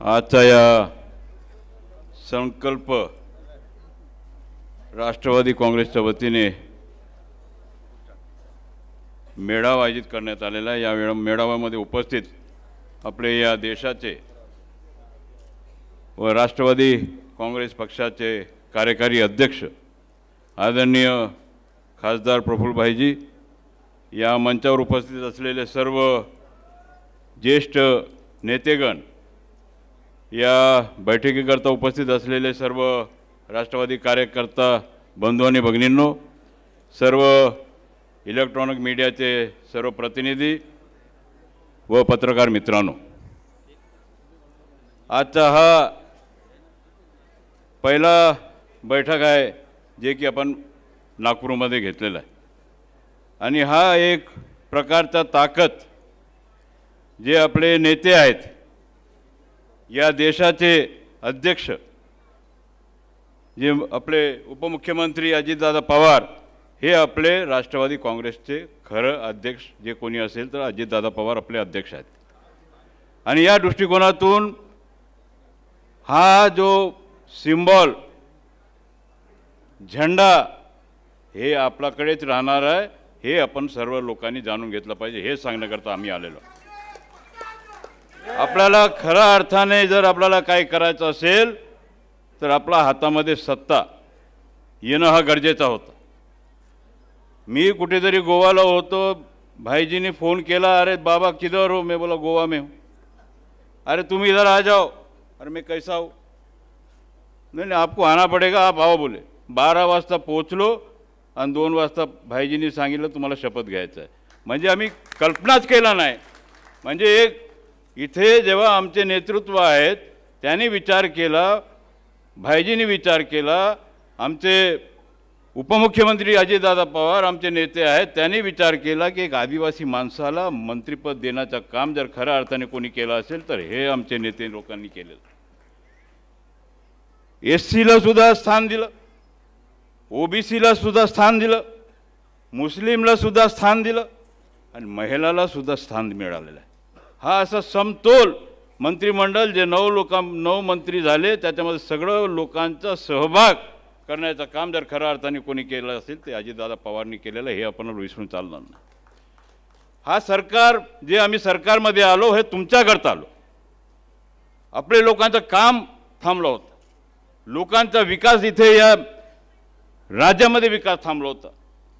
आजचा या संकल्प राष्ट्रवादी काँग्रेसच्या वतीने मेळावा आयोजित करण्यात आलेला या वेळा मेळाव्यामध्ये उपस्थित आपले या देशाचे व राष्ट्रवादी काँग्रेस पक्षाचे कार्यकारी अध्यक्ष आदरणीय खासदार प्रफुल्लभाईजी या मंचावर उपस्थित असलेले सर्व ज्येष्ठ नेतेगण या बैठकीकरता उपस्थित असलेले सर्व राष्ट्रवादी कार्यकर्ता बंधू आणि भगिनींनो सर्व इलेक्ट्रॉनिक मीडियाचे सर्व प्रतिनिधी व पत्रकार मित्रांनो आजचा हा पहिला बैठक आहे जे की आपण नागपूरमध्ये घेतलेला आहे आणि हा एक प्रकारचा ताकद जे आपले नेते आहेत या देशाचे अध्यक्ष जे आपले उपमुख्यमंत्री अजितदादा पवार हे आपले राष्ट्रवादी काँग्रेसचे खरं अध्यक्ष जे कोणी असेल तर अजितदादा पवार आपले अध्यक्ष आहेत आणि या दृष्टिकोनातून हा जो सिम्बॉल झेंडा हे आपल्याकडेच राहणार आहे हे आपण सर्व लोकांनी जाणून घेतलं पाहिजे हे सांगण्याकरता आम्ही आलेलो आपल्याला खऱ्या अर्थाने जर आपल्याला काय करायचं असेल तर आपला हातामध्ये सत्ता येणं हा गरजेचा होता मी कुठेतरी गोवाला होतो भाईजीने फोन केला अरे बाबा किधर हो मी बोला गोवा में हो अरे तुम्ही इधर आ जाओ अरे मी कैसा हो नाही नाही आपको आना पडेगा आप आओ बोले बारा वाजता पोचलो आणि दोन वाजता भाईजींनी सांगितलं तुम्हाला शपथ घ्यायचं आहे म्हणजे आम्ही कल्पनाच केला नाही म्हणजे एक इथे जेव्हा आमचे नेतृत्व आहेत त्यांनी विचार केला भाईजीनी विचार केला आमचे उपमुख्यमंत्री अजितदादा पवार आमचे नेते आहेत त्यांनी विचार केला की एक आदिवासी माणसाला मंत्रिपद देण्याचं काम जर खऱ्या अर्थाने कोणी केलं असेल तर हे आमचे नेते लोकांनी केलेलं एस सीला सुद्धा स्थान दिलं ओबीसीला सुद्धा स्थान दिलं मुस्लिमला सुद्धा स्थान दिलं आणि महिलाला सुद्धा स्थान मिळालेलं आहे हा असा समतोल मंत्रिमंडळ जे नऊ लोकां नऊ मंत्री झाले त्याच्यामध्ये सगळं लोकांचा सहभाग करण्याचं काम जर खऱ्या अर्थाने कोणी केलं असेल ते अजितदादा पवारनी केलेलं हे आपण विसरून चालणार नाही हा सरकार जे आम्ही सरकारमध्ये आलो हे तुमच्याकरता आलो आपले लोकांचं काम थांबलं होतं लोकांचा विकास इथे या राज्यामध्ये विकास थांबला होता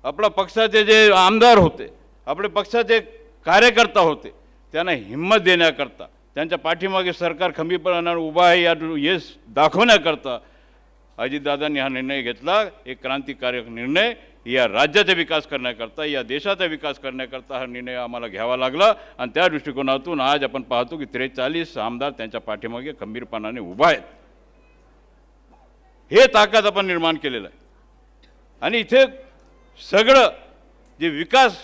आपल्या पक्षाचे जे आमदार होते आपले पक्षाचे कार्यकर्ता होते त्यांना हिंमत देण्याकरता त्यांच्या पाठीमागे सरकार खंबीरपणाने उभा आहे या यश दाखवण्याकरता अजितदादांनी हा निर्णय घेतला एक क्रांतिकारक निर्णय या राज्याचा विकास करण्याकरता या देशाचा विकास करण्याकरता हा निर्णय आम्हाला घ्यावा लागला आणि त्या दृष्टिकोनातून आज आपण पाहतो की त्रेचाळीस आमदार त्यांच्या पाठीमागे खंबीरपणाने उभा आहेत हे ताकद आपण निर्माण केलेलं आहे आणि इथे सगळं जे विकास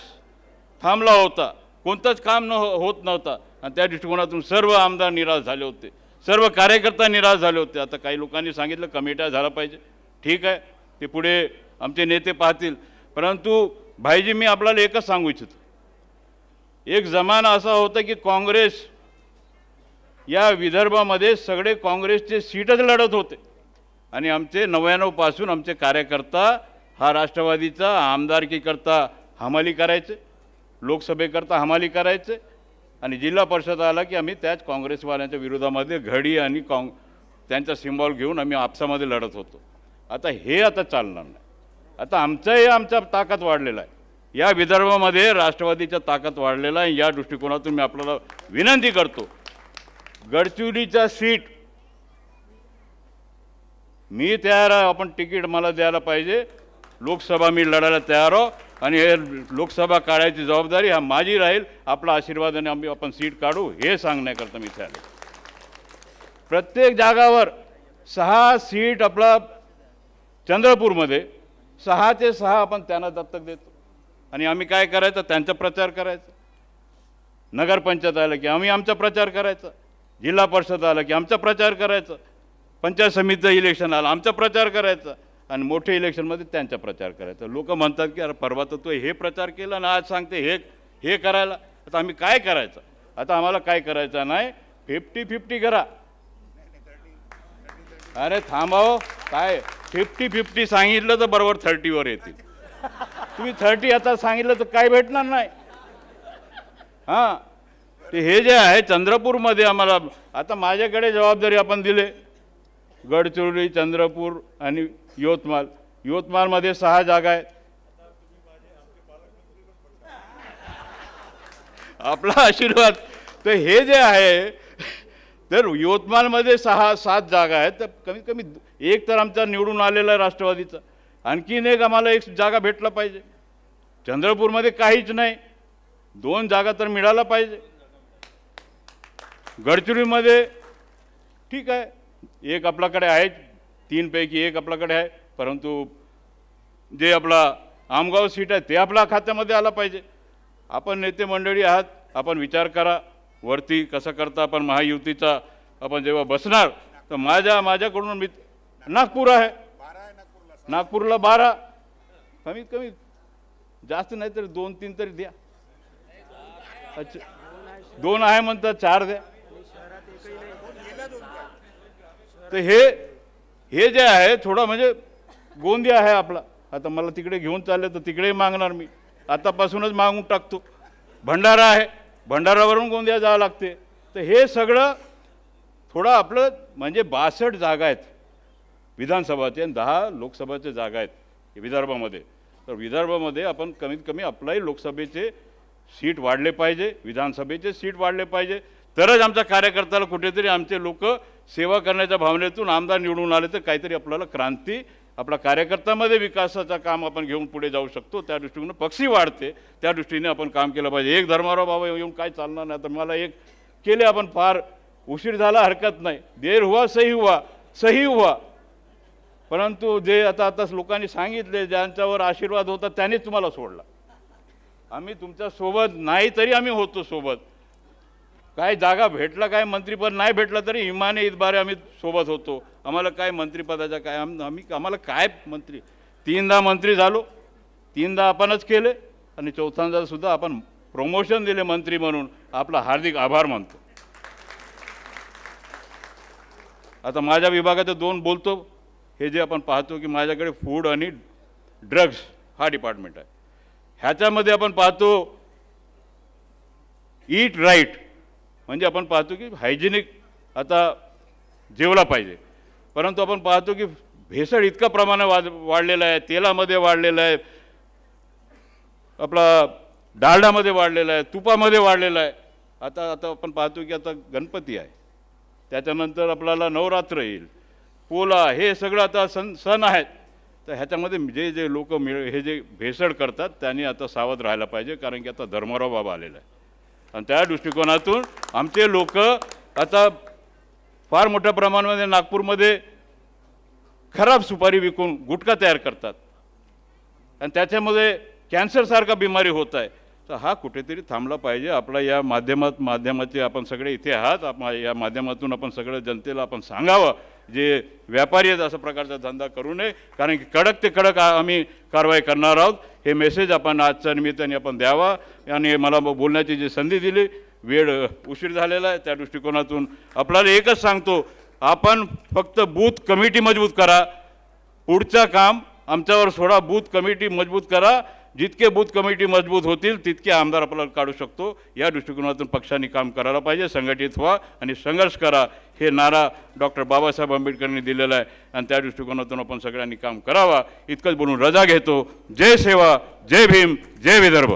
थांबला होता कोणतंच काम न हो- होत नव्हता आणि त्या दृष्टिकोनातून सर्व आमदार निराश झाले होते सर्व कार्यकर्ता निराश झाले होते आता काही लोकांनी सांगितलं कमिट्या झाला पाहिजे ठीक आहे ते पुढे आमचे नेते पाहतील परंतु भाईजी मी आपल्याला एकच सांगू इच्छितो एक जमाना असा होता की काँग्रेस या विदर्भामध्ये सगळे काँग्रेसचे सीटच लढत होते आणि आमचे नव्याण्णवपासून आमचे कार्यकर्ता हा राष्ट्रवादीचा आमदारकीकरता हमाली करायचे लोकसभेकरता हमाली करायचे आणि जिल्हा परिषद आला की आम्ही त्याच काँग्रेसवाल्यांच्या विरोधामध्ये घडी आणि काँग त्यांचा सिम्बॉल घेऊन आम्ही आपसामध्ये लढत होतो आता हे आता चालणार नाही आता आमचंही आमचा ताकद वाढलेला आहे या विदर्भामध्ये राष्ट्रवादीचा ताकद वाढलेला आहे या दृष्टिकोनातून मी आपल्याला विनंती करतो गडचिरोलीचा सीट मी तयार आहे आपण तिकीट मला द्यायला पाहिजे लोकसभा मी लढायला तयार आहो आणि हे लोकसभा काढायची जबाबदारी हा माझी राहील आपला आशीर्वाद आणि आम्ही आपण सीट काढू हे सांगण्याकरता मी इथे प्रत्येक जागावर सहा सीट आपला चंद्रपूरमध्ये सहा ते सहा आपण त्यांना दत्तक देतो आणि आम्ही काय करायचं त्यांचा प्रचार करायचा नगरपंचायत आलं की आम्ही आमचा प्रचार करायचा जिल्हा परिषद आलं की आमचा प्रचार करायचा पंचायत समितीचं इलेक्शन आलं आमचा प्रचार करायचा आणि मोठे इलेक्शनमध्ये त्यांचा प्रचार करायचा लोक म्हणतात की अरे परवा तर तो हे प्रचार केला आणि आज सांगते हे हे करायला आता आम्ही काय करायचं आता आम्हाला काय करायचं नाही फिफ्टी फिफ्टी करा अरे थांबाव हो. काय फिफ्टी फिफ्टी सांगितलं तर बरोबर थर्टीवर येतील तुम्ही थर्टी आता सांगितलं तर काय भेटणार नाही हां ते हे जे आहे चंद्रपूरमध्ये आम्हाला आता माझ्याकडे जबाबदारी आपण दिले गडचिरोली चंद्रपूर आणि यवतमाळ यवतमाळमध्ये सहा जागा आहेत आपला आशीर्वाद तर हे जे आहे तर यवतमाळमध्ये सहा सात जागा आहेत तर कमीत कमी एक तर आमचा निवडून आलेला आहे राष्ट्रवादीचा आणखीन एक आम्हाला एक जागा भेटला पाहिजे चंद्रपूरमध्ये काहीच नाही दोन जागा तर मिळाला पाहिजे गडचिरोलीमध्ये ठीक आहे एक आपल्याकडे तीन तीनपैकी एक आपल्याकडे आहे परंतु जे आपला आमगाव सीट आहे ते आपल्या खात्यामध्ये आला पाहिजे आपण नेते मंडळी आहात आपण विचार करा वरती कसं करता आपण महायुतीचा आपण जेव्हा बसणार तर माझ्या माझ्याकडून मी नागपूर आहे नागपूरला बारा कमीत कमी जास्त नाही तर दोन तीन तरी द्या अच्छा दोन आहे म्हणतात चार द्या तर हे हे जे आहे थोडं म्हणजे गोंदिया आहे आपला आता मला तिकडे घेऊन चालले तर तिकडेही मागणार मी आतापासूनच मागून टाकतो भंडारा आहे भंडारावरून गोंदिया जावं लागते तर हे सगळं थोडं आपलं म्हणजे बासष्ट जागा आहेत विधानसभाचे आणि दहा लोकसभाचे जागा आहेत विदर्भामध्ये तर विदर्भामध्ये आपण कमीत कमी आपलाही लोकसभेचे सीट वाढले पाहिजे विधानसभेचे सीट वाढले पाहिजे तरच आमच्या कार्यकर्त्याला कुठेतरी आमचे लोक सेवा करण्याच्या भावनेतून आमदार निवडून आले तर काहीतरी आपल्याला क्रांती आपला कार्यकर्त्यामध्ये विकासाचं काम आपण घेऊन पुढे जाऊ शकतो त्या दृष्टीनं पक्षी वाढते त्या दृष्टीने आपण काम केलं पाहिजे एक धर्मावर बाबा येऊन काय चालणार नाही तर मला एक केले आपण फार उशीर झाला हरकत नाही देर हुवा सही हुवा सही हुवा परंतु जे आता आता लोकांनी सांगितले ज्यांच्यावर आशीर्वाद होता त्यांनीच तुम्हाला सोडला आम्ही तुमच्यासोबत नाही तरी आम्ही होतो सोबत काय जागा भेटला काय मंत्रीपद नाही भेटलं तरी इमाने इतबारे आम्ही सोबत होतो आम्हाला काय मंत्रिपदाच्या काय आम्ही आम्हाला काय मंत्री तीनदा मंत्री झालो तीनदा आपणच केले आणि चौथ्यांदा सुद्धा आपण प्रमोशन दिले मंत्री म्हणून आपला हार्दिक आभार मानतो आता माझ्या विभागात दोन बोलतो हे जे आपण पाहतो की माझ्याकडे फूड आणि ड्रग्स हा डिपार्टमेंट आहे ह्याच्यामध्ये आपण पाहतो ईट राईट म्हणजे आपण पाहतो की हायजेनिक आता जेवला पाहिजे परंतु आपण पाहतो की भेसळ इतका प्रमाणात वाज वाढलेलं आहे तेलामध्ये वाढलेलं आहे आपला डाळडामध्ये वाढलेलं आहे तुपामध्ये वाढलेलं आहे आता आता आपण पाहतो की आता गणपती आहे त्याच्यानंतर आपल्याला नवरात्र येईल पोला हे सगळं आता सण सण आहेत तर ह्याच्यामध्ये जे जे लोक मिळ हे जे भेसळ करतात त्यांनी आता सावध राहायला पाहिजे कारण की आता धर्मराव बाबा आलेला आहे आणि त्या दृष्टिकोनातून आमचे लोक आता फार मोठ्या प्रमाणामध्ये नागपूरमध्ये खराब सुपारी विकून गुटखा तयार करतात आणि त्याच्यामध्ये कॅन्सरसारखा बिमारी होत आहे तर हा कुठेतरी थांबला पाहिजे आपला या माध्यमात माध्यमाचे आपण सगळे इथे आहात या माध्यमातून आपण सगळं जनतेला आपण सांगावं जे व्यापारी आहेत अशा प्रकारचा धंदा करू नये कारण की कडक ते कडक आम्ही कारवाई करणार आहोत हे मेसेज आपण आजच्या निमित्ताने आपण द्यावा आणि मला बोलण्याची जी संधी दिली वेळ उशीर झालेला आहे त्या दृष्टिकोनातून आपल्याला एकच सांगतो आपण फक्त बूथ कमिटी मजबूत करा पुढचं काम आमच्यावर सोडा बूथ कमिटी मजबूत करा जितके बूथ कमिटी मजबूत होतील तितके आमदार आपल्याला काढू शकतो या दृष्टिकोनातून पक्षाने काम करायला पाहिजे संघटित व्हा आणि संघर्ष करा हे नारा डॉक्टर बाबासाहेब आंबेडकरांनी दिलेलं आहे आणि त्या दृष्टिकोनातून आपण सगळ्यांनी काम करावा इतकंच बोलून रजा घेतो जय सेवा जय भीम जय विदर्भ